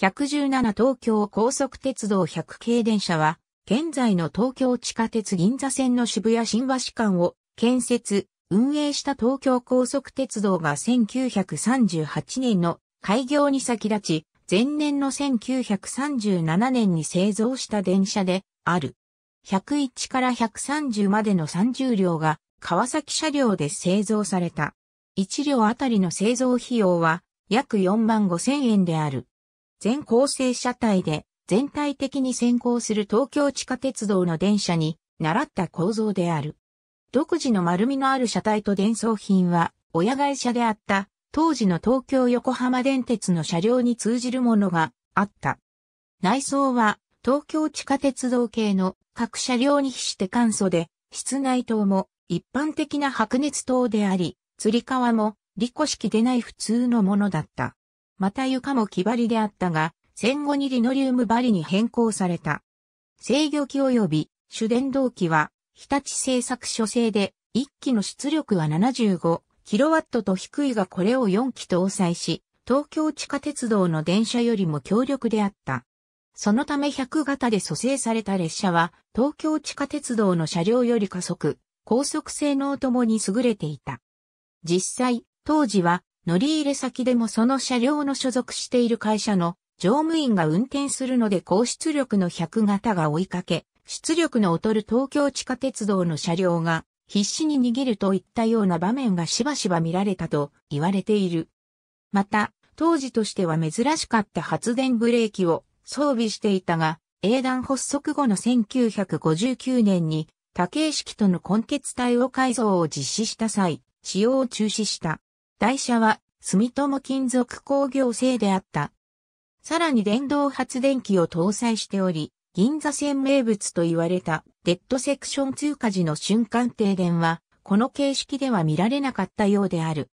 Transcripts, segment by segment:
117東京高速鉄道100系電車は、現在の東京地下鉄銀座線の渋谷新橋間を建設、運営した東京高速鉄道が1938年の開業に先立ち、前年の1937年に製造した電車である。101から130までの30両が川崎車両で製造された。1両あたりの製造費用は約4万5千円である。全構成車体で全体的に先行する東京地下鉄道の電車に習った構造である。独自の丸みのある車体と伝送品は親会社であった当時の東京横浜電鉄の車両に通じるものがあった。内装は東京地下鉄道系の各車両に比して簡素で、室内灯も一般的な白熱灯であり、吊り革もリコ式でない普通のものだった。また床も木張りであったが、戦後にリノリウム張りに変更された。制御機及び主電動機は、日立製作所製で、1機の出力は 75kW と低いがこれを4機搭載し、東京地下鉄道の電車よりも強力であった。そのため100型で蘇生された列車は、東京地下鉄道の車両より加速、高速性能ともに優れていた。実際、当時は乗り入れ先でもその車両の所属している会社の乗務員が運転するので高出力の100型が追いかけ、出力の劣る東京地下鉄道の車両が必死に逃げるといったような場面がしばしば見られたと言われている。また、当時としては珍しかった発電ブレーキを装備していたが、英断発足後の1959年に多形式との根結体を改造を実施した際、使用を中止した。台車は住友金属工業製であった。さらに電動発電機を搭載しており、銀座線名物と言われたデッドセクション通過時の瞬間停電は、この形式では見られなかったようである。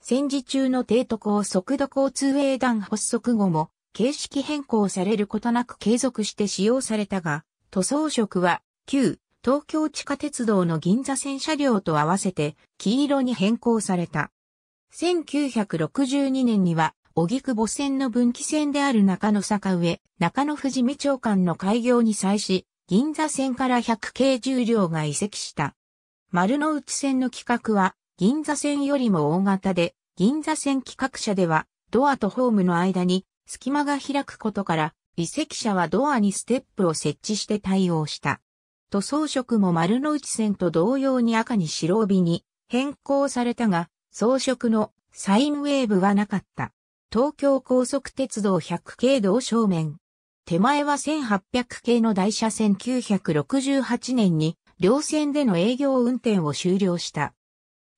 戦時中の低都高速度交通営団発足後も、形式変更されることなく継続して使用されたが、塗装色は、旧東京地下鉄道の銀座線車両と合わせて黄色に変更された。1962年には、久保線の分岐線である中野坂上、中野富士見町間の開業に際し、銀座線から100系重量両が移籍した。丸の内線の規格は、銀座線よりも大型で、銀座線規格車では、ドアとホームの間に隙間が開くことから、移籍車はドアにステップを設置して対応した。塗装色も丸の内線と同様に赤に白帯に変更されたが、装飾のサインウェーブはなかった。東京高速鉄道100系道正面。手前は1800系の台車線968年に両線での営業運転を終了した。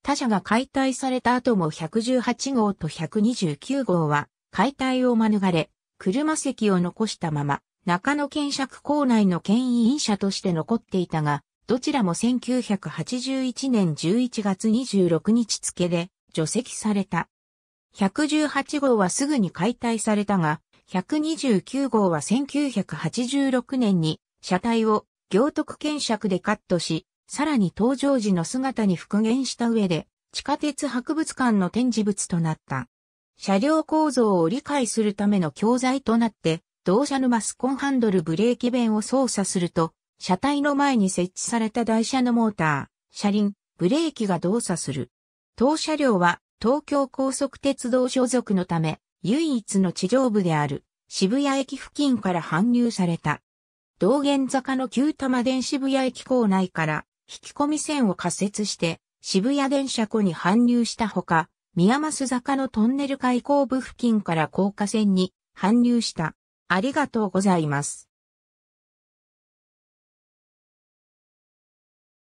他社が解体された後も118号と129号は解体を免れ、車席を残したまま、中野検釈構内の牽引車として残っていたが、どちらも1981年11月26日付で除籍された。118号はすぐに解体されたが、129号は1986年に車体を行徳検尺でカットし、さらに登場時の姿に復元した上で、地下鉄博物館の展示物となった。車両構造を理解するための教材となって、同社のマスコンハンドルブレーキ弁を操作すると、車体の前に設置された台車のモーター、車輪、ブレーキが動作する。当車両は東京高速鉄道所属のため、唯一の地上部である渋谷駅付近から搬入された。道玄坂の旧玉電渋谷駅構内から引き込み線を仮設して渋谷電車庫に搬入したほか、宮益坂のトンネル開口部付近から高架線に搬入した。ありがとうございます。